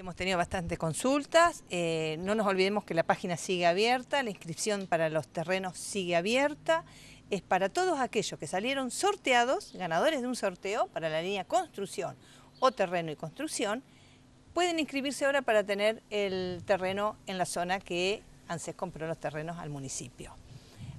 hemos tenido bastantes consultas. Eh, no nos olvidemos que la página sigue abierta, la inscripción para los terrenos sigue abierta. Es para todos aquellos que salieron sorteados, ganadores de un sorteo para la línea construcción o terreno y construcción, pueden inscribirse ahora para tener el terreno en la zona que ANSES compró los terrenos al municipio.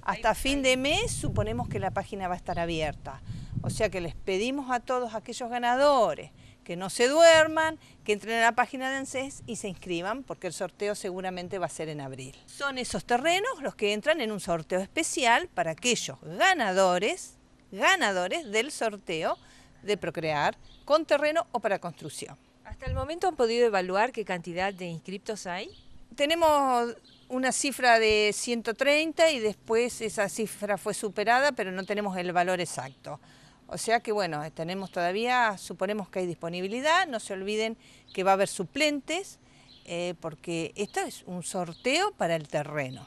Hasta fin de mes suponemos que la página va a estar abierta. O sea que les pedimos a todos aquellos ganadores que no se duerman, que entren a la página de ANSES y se inscriban, porque el sorteo seguramente va a ser en abril. Son esos terrenos los que entran en un sorteo especial para aquellos ganadores, ganadores del sorteo de Procrear con terreno o para construcción. ¿Hasta el momento han podido evaluar qué cantidad de inscriptos hay? Tenemos una cifra de 130 y después esa cifra fue superada, pero no tenemos el valor exacto. O sea que bueno, tenemos todavía, suponemos que hay disponibilidad, no se olviden que va a haber suplentes, eh, porque esto es un sorteo para el terreno.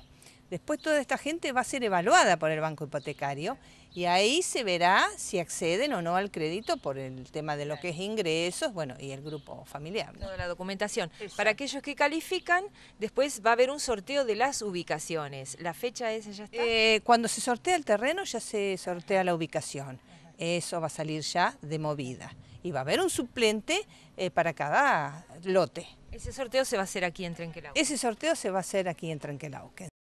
Después toda esta gente va a ser evaluada por el banco hipotecario y ahí se verá si acceden o no al crédito por el tema de lo que es ingresos, bueno, y el grupo familiar. Toda la documentación. Para aquellos que califican, después va a haber un sorteo de las ubicaciones. ¿La fecha esa ya está? Eh, cuando se sortea el terreno ya se sortea la ubicación eso va a salir ya de movida. Y va a haber un suplente eh, para cada lote. ¿Ese sorteo se va a hacer aquí en Trenquelauquen? Ese sorteo se va a hacer aquí en Trenquelauquen.